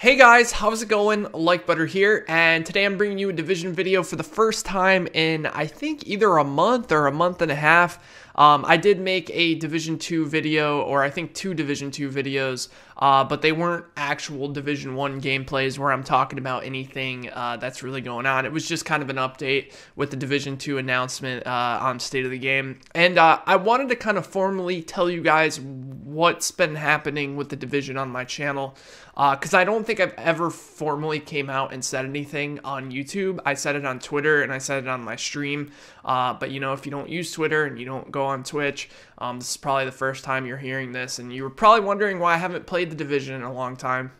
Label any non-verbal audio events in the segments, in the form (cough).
Hey guys, how's it going? Like Butter here, and today I'm bringing you a Division video for the first time in, I think, either a month or a month and a half. Um, I did make a Division Two video, or I think two Division Two videos, uh, but they weren't actual Division One gameplays where I'm talking about anything uh, that's really going on. It was just kind of an update with the Division Two announcement uh, on State of the Game, and uh, I wanted to kind of formally tell you guys what's been happening with the Division on my channel, because uh, I don't think I've ever formally came out and said anything on YouTube. I said it on Twitter and I said it on my stream, uh, but you know if you don't use Twitter and you don't go go on Twitch. Um, this is probably the first time you're hearing this, and you were probably wondering why I haven't played the Division in a long time.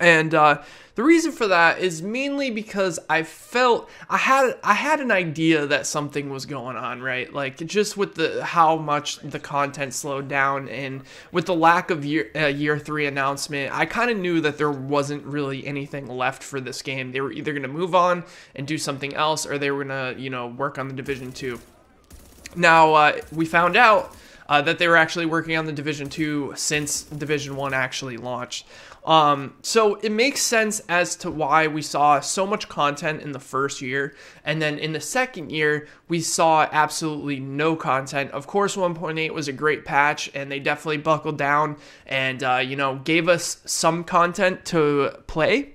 And uh, the reason for that is mainly because I felt I had I had an idea that something was going on, right? Like just with the how much the content slowed down and with the lack of year uh, year three announcement, I kind of knew that there wasn't really anything left for this game. They were either going to move on and do something else, or they were going to you know work on the division two. Now, uh, we found out uh, that they were actually working on the Division 2 since Division 1 actually launched. Um, so it makes sense as to why we saw so much content in the first year. And then in the second year, we saw absolutely no content. Of course, 1.8 was a great patch, and they definitely buckled down and, uh, you know, gave us some content to play.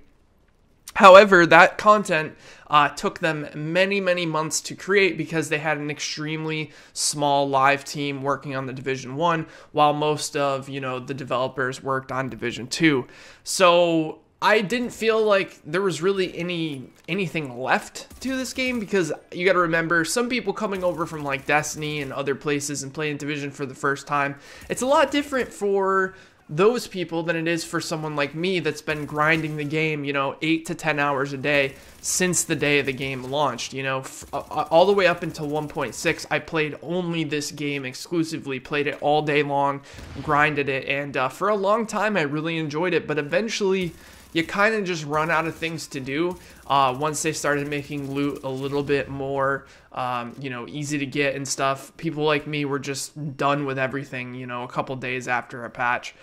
However, that content uh, took them many, many months to create because they had an extremely small live team working on the Division One, while most of you know the developers worked on Division Two. So I didn't feel like there was really any anything left to this game because you got to remember some people coming over from like Destiny and other places and playing Division for the first time. It's a lot different for those people than it is for someone like me that's been grinding the game, you know, eight to 10 hours a day since the day the game launched. You know, f- uh, uh, all the way up until 1.6, I played only this game exclusively, played it all day long, grinded it, and uh, for a long time I really enjoyed it, but eventually you kind of just run out of things to do uh, once they started making loot a little bit more, um, you know, easy to get and stuff. People like me were just done with everything, you know, a couple days after a patch.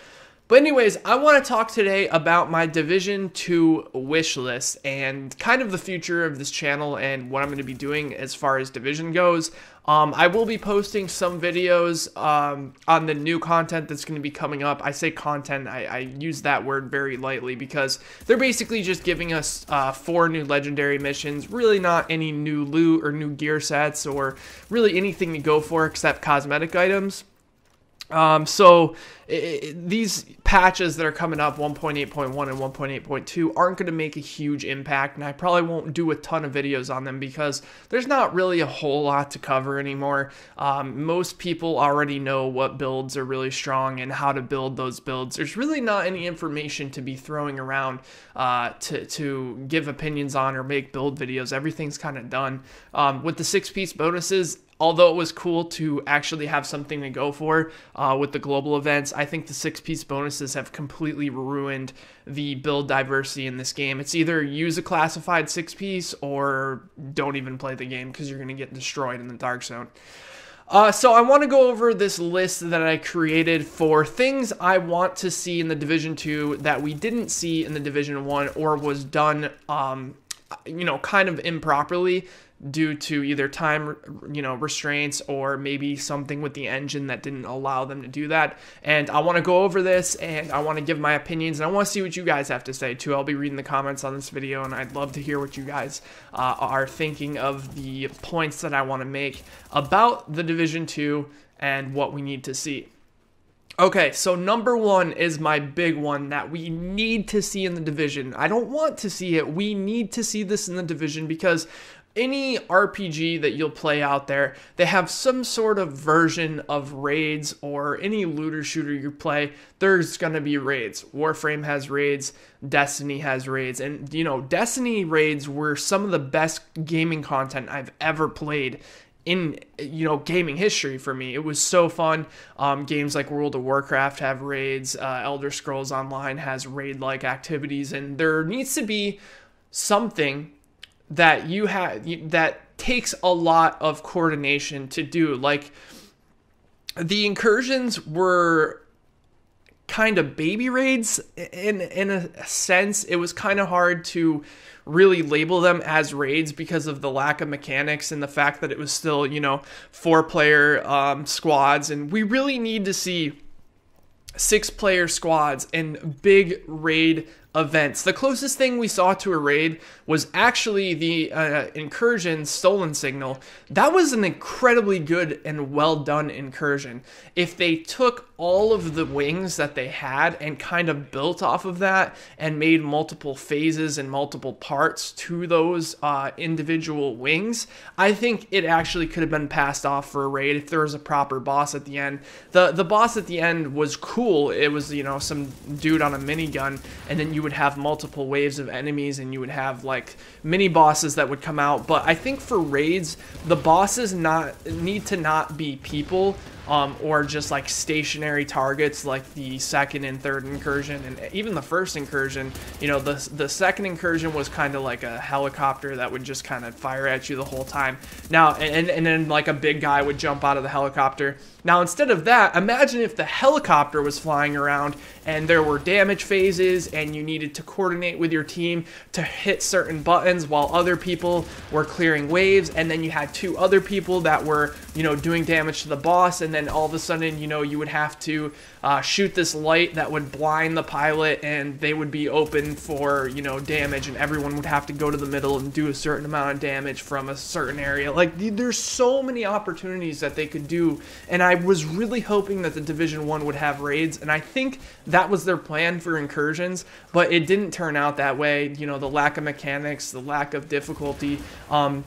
But anyways, I want to talk today about my Division 2 wish list and kind of the future of this channel and what I'm going to be doing as far as Division goes. Um, I will be posting some videos um, on the new content that's going to be coming up. I say content, I, I, use that word very lightly because they're basically just giving us uh, four new legendary missions. Really not any new loot or new gear sets or really anything to go for except cosmetic items. Um, so it, these patches that are coming up 1.8.1 and 1.8.2 aren't going to make a huge impact and I probably won't do a ton of videos on them because there's not really a whole lot to cover anymore. Um, most people already know what builds are really strong and how to build those builds. There's really not any information to be throwing around uh, to, to give opinions on or make build videos. Everything's kind of done. Um, with the six piece bonuses, although it was cool to actually have something to go for uh, with the global events, I think the six piece bonuses have completely ruined the build diversity in this game. It's either use a classified six piece or don't even play the game because you're going to get destroyed in the dark zone. Uh, so I want to go over this list that I created for things I want to see in the Division 2 that we didn't see in the Division 1 or was done, um, you know, kind of improperly due to either time you know restraints or maybe something with the engine that didn't allow them to do that and i want to go over this and i want to give my opinions and i want to see what you guys have to say too i'll be reading the comments on this video and i'd love to hear what you guys uh, are thinking of the points that i want to make about the division 2 and what we need to see Okay, so number one is my big one that we need to see in the division. I don't want to see it. We need to see this in the division because any RPG that you'll play out there, they have some sort of version of raids or any looter shooter you play, there's going to be raids. Warframe has raids, Destiny has raids, and you know, Destiny raids were some of the best gaming content I've ever played in you know gaming history for me it was so fun um, games like world of warcraft have raids uh, elder scrolls online has raid like activities and there needs to be something that you have that takes a lot of coordination to do. Like the incursions were kind of baby raids in in a sense. It was kind of hard to really label them as raids because of the lack of mechanics and the fact that it was still you know four player um, squads, and we really need to see six player squads and big raid events. The closest thing we saw to a raid was actually the uh, incursion stolen signal. That was an incredibly good and well done incursion. If they took all of the wings that they had and kind of built off of that and made multiple phases and multiple parts to those uh, individual wings, I think it actually could have been passed off for a raid if there was a proper boss at the end. The the boss at the end was cool. It was, you know, some dude on a minigun and then you would have multiple waves of enemies and you would have like mini bosses that would come out, but I think for raids, the bosses not need to not be people um, or just like stationary targets like the second and third incursion and even the first incursion you know the, the second incursion was kind of like a helicopter that would just kind of fire at you the whole time now and, and then like a big guy would jump out of the helicopter now, instead of that, imagine if the helicopter was flying around and there were damage phases and you needed to coordinate with your team to hit certain buttons while other people were clearing waves and then you had two other people that were, you know, doing damage to the boss and then all of a sudden, you know, you would have to uh, shoot this light that would blind the pilot and they would be open for, you know, damage and everyone would have to go to the middle and do a certain amount of damage from a certain area. Like there's so many opportunities that they could do and I was really hoping that the Division 1 would have raids and I think that was their plan for incursions, but it didn't turn out that way. You know, the lack of mechanics, the lack of difficulty. Um,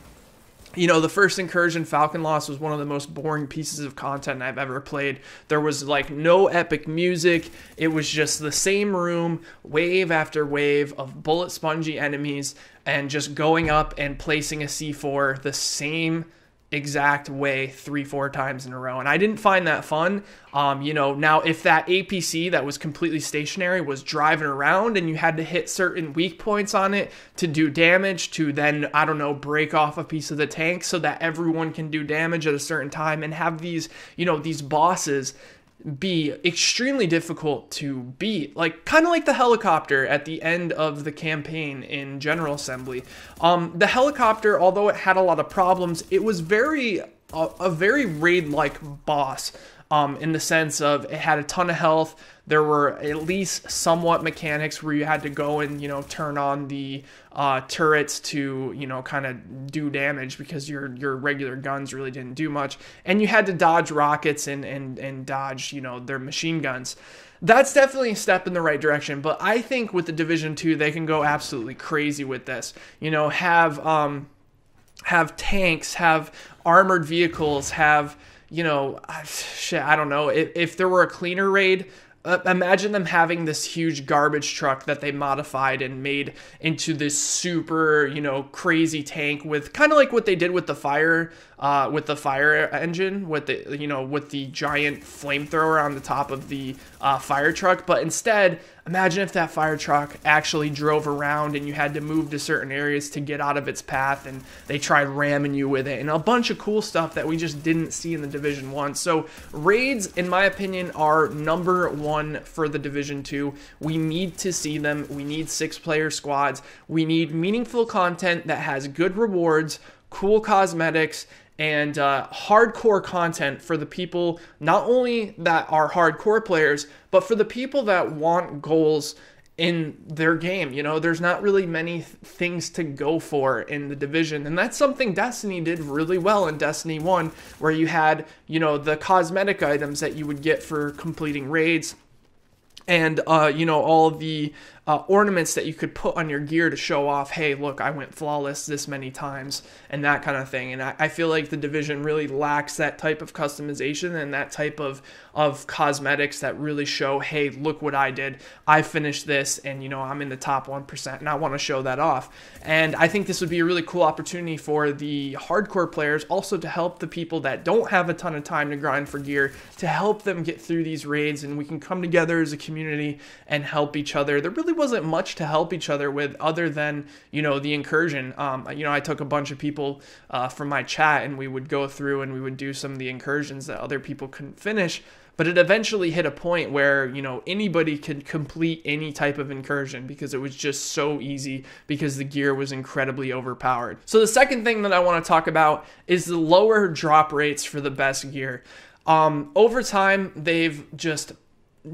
you know, the first incursion Falcon Loss was one of the most boring pieces of content I've ever played. There was like no epic music. It was just the same room, wave after wave of bullet spongy enemies, and just going up and placing a C4 the same exact way three, four times in a row. And I didn't find that fun. Um, you know, now if that APC that was completely stationary was driving around and you had to hit certain weak points on it to do damage, to then, I don't know, break off a piece of the tank so that everyone can do damage at a certain time and have these, you know, these bosses be extremely difficult to beat. Like kind of like the helicopter at the end of the campaign in General Assembly. Um, the helicopter, although it had a lot of problems, it was very a, a very raid-like boss. Um, in the sense of it had a ton of health, there were at least somewhat mechanics where you had to go and you know turn on the uh, turrets to you know kind of do damage because your your regular guns really didn't do much, and you had to dodge rockets and and and dodge you know their machine guns. That's definitely a step in the right direction, but I think with the Division Two they can go absolutely crazy with this. You know, have um, have tanks, have armored vehicles, have you know, (sighs) shit, I don't know. If, if there were a cleaner raid, uh, imagine them having this huge garbage truck that they modified and made into this super you know crazy tank with kind of like what they did with the fire uh, with the fire engine with the you know with the giant flamethrower on the top of the uh, fire truck but instead Imagine if that fire truck actually drove around and you had to move to certain areas to get out of its path and they tried ramming you with it and a bunch of cool stuff that we just didn't see in the division 1. So raids in my opinion are number 1 for the division 2. We need to see them. We need six player squads. We need meaningful content that has good rewards, cool cosmetics and uh, hardcore content for the people not only that are hardcore players, but for the people that want goals in their game. You know, there's not really many th- things to go for in the division. And that's something Destiny did really well in Destiny 1, where you had, you know, the cosmetic items that you would get for completing raids and uh, you know all the uh, ornaments that you could put on your gear to show off, hey, look, I went flawless this many times, and that kind of thing. And I, I feel like the division really lacks that type of customization and that type of, of cosmetics that really show, hey, look what I did. I finished this, and, you know, I'm in the top 1%, and I want to show that off. And I think this would be a really cool opportunity for the hardcore players also to help the people that don't have a ton of time to grind for gear to help them get through these raids, and we can come together as a community and help each other. There really wasn't much to help each other with other than, you know, the incursion. Um, you know, I took a bunch of people uh, from my chat and we would go through and we would do some of the incursions that other people couldn't finish but it eventually hit a point where you know anybody could complete any type of incursion because it was just so easy because the gear was incredibly overpowered so the second thing that i want to talk about is the lower drop rates for the best gear um, over time they've just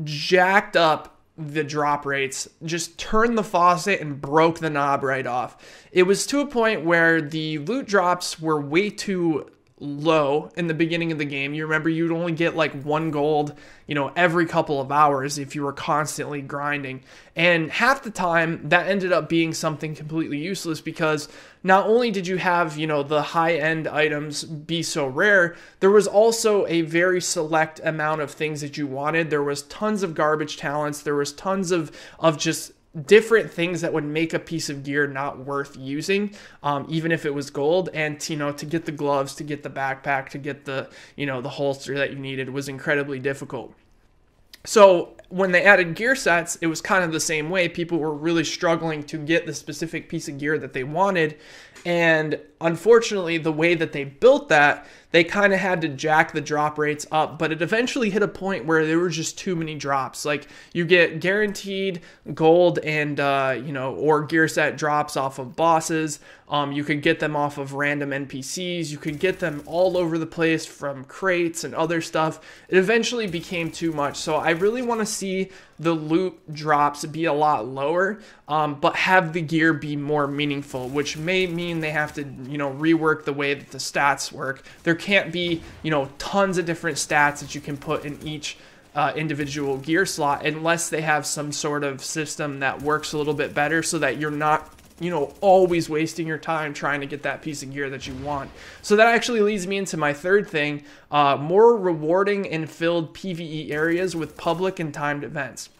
jacked up the drop rates, just turned the faucet and broke the knob right off. It was to a point where the loot drops were way too low in the beginning of the game. You remember you'd only get like one gold, you know, every couple of hours if you were constantly grinding. And half the time that ended up being something completely useless because not only did you have, you know, the high-end items be so rare, there was also a very select amount of things that you wanted. There was tons of garbage talents, there was tons of of just different things that would make a piece of gear not worth using um, even if it was gold and you know to get the gloves to get the backpack to get the you know the holster that you needed was incredibly difficult so when they added gear sets, it was kind of the same way. People were really struggling to get the specific piece of gear that they wanted. And unfortunately, the way that they built that, they kind of had to jack the drop rates up. But it eventually hit a point where there were just too many drops. Like you get guaranteed gold and, uh, you know, or gear set drops off of bosses. Um, you could get them off of random NPCs. You could get them all over the place from crates and other stuff. It eventually became too much. So I I really want to see the loot drops be a lot lower, um, but have the gear be more meaningful, which may mean they have to, you know, rework the way that the stats work. There can't be, you know, tons of different stats that you can put in each uh, individual gear slot unless they have some sort of system that works a little bit better so that you're not you know, always wasting your time trying to get that piece of gear that you want. So that actually leads me into my third thing, uh, more rewarding and filled PvE areas with public and timed events.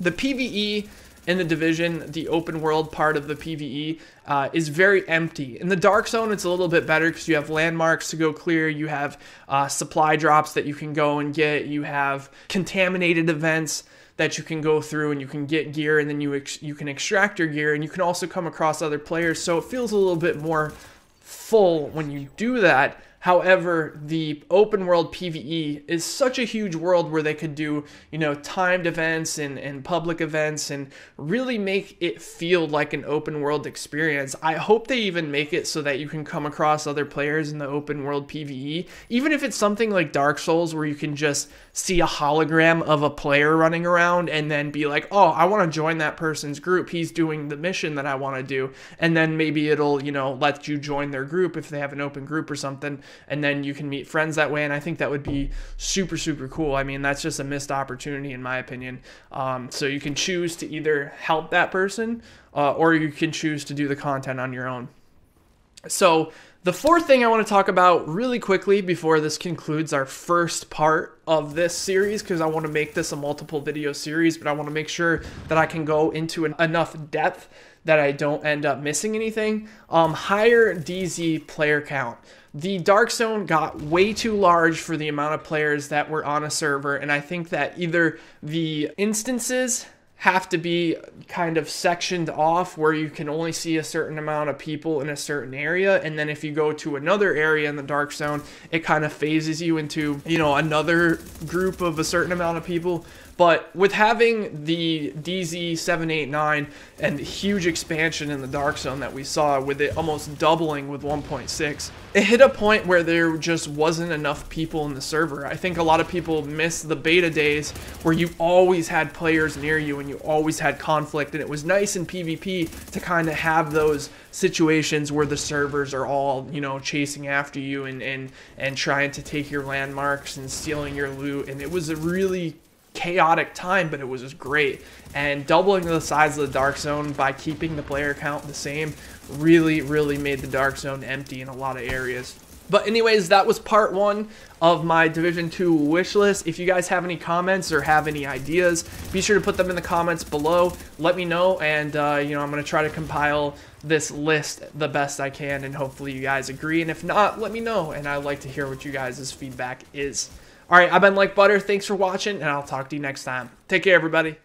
The PvE in the division, the open world part of the PvE uh, is very empty. In the Dark Zone, it's a little bit better because you have landmarks to go clear, you have uh, supply drops that you can go and get, you have contaminated events that you can go through and you can get gear and then you ex- you can extract your gear and you can also come across other players so it feels a little bit more full when you do that However, the open world PvE is such a huge world where they could do, you know, timed events and, and public events and really make it feel like an open world experience. I hope they even make it so that you can come across other players in the open world PvE, even if it's something like Dark Souls where you can just see a hologram of a player running around and then be like, oh, I want to join that person's group. He's doing the mission that I want to do. And then maybe it'll, you know, let you join their group if they have an open group or something and then you can meet friends that way. And I think that would be super, super cool. I mean, that's just a missed opportunity, in my opinion. Um, so you can choose to either help that person uh, or you can choose to do the content on your own. So, the fourth thing I want to talk about really quickly before this concludes our first part of this series, because I want to make this a multiple video series, but I want to make sure that I can go into an, enough depth that I don't end up missing anything. Um, higher DZ player count. The Dark Zone got way too large for the amount of players that were on a server, and I think that either the instances have to be kind of sectioned off where you can only see a certain amount of people in a certain area and then if you go to another area in the dark zone it kind of phases you into you know another group of a certain amount of people but with having the DZ789 and the huge expansion in the Dark Zone that we saw, with it almost doubling with 1.6, it hit a point where there just wasn't enough people in the server. I think a lot of people miss the beta days where you always had players near you and you always had conflict, and it was nice in PvP to kind of have those situations where the servers are all, you know, chasing after you and, and, and trying to take your landmarks and stealing your loot, and it was a really chaotic time, but it was just great. And doubling the size of the Dark Zone by keeping the player count the same really, really made the Dark Zone empty in a lot of areas. But anyways, that was part one of my Division 2 wish list. If you guys have any comments or have any ideas, be sure to put them in the comments below. Let me know, and uh, you know I'm gonna try to compile this list the best I can, and hopefully you guys agree. And if not, let me know, and I'd like to hear what you guys' feedback is. All right, I've been like butter. Thanks for watching, and I'll talk to you next time. Take care, everybody.